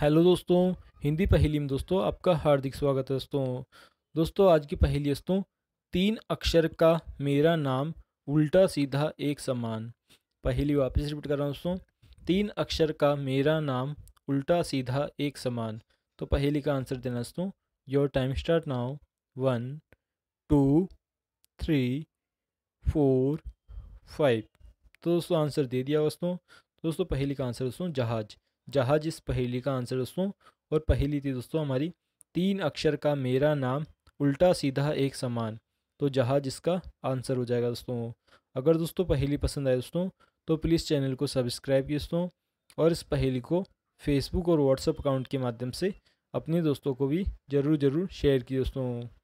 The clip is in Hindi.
हेलो दोस्तों हिंदी पहेली में दोस्तों आपका हार्दिक स्वागत है दोस्तों दोस्तों आज की पहेली दोस्तों तीन अक्षर का मेरा नाम उल्टा सीधा एक समान पहेली वापस रिपीट कर रहा हूँ दोस्तों तीन अक्षर का मेरा नाम उल्टा सीधा एक समान तो पहेली का आंसर देना दोस्तों your time start now one two three four five तो दोस्तों आंसर दे दिया दोस्तों दोस्तों पहेली का आंसर दोस्तों जहाज़ जहाज इस पहेली का आंसर दोस्तों और पहेली थी दोस्तों हमारी तीन अक्षर का मेरा नाम उल्टा सीधा एक समान तो जहाज इसका आंसर हो जाएगा दोस्तों अगर दोस्तों पहेली पसंद आए दोस्तों तो प्लीज़ चैनल को सब्सक्राइब किए दोस्तों और इस पहेली को फेसबुक और व्हाट्सअप अकाउंट के माध्यम से अपने दोस्तों को भी ज़रूर ज़रूर शेयर किए दोस्तों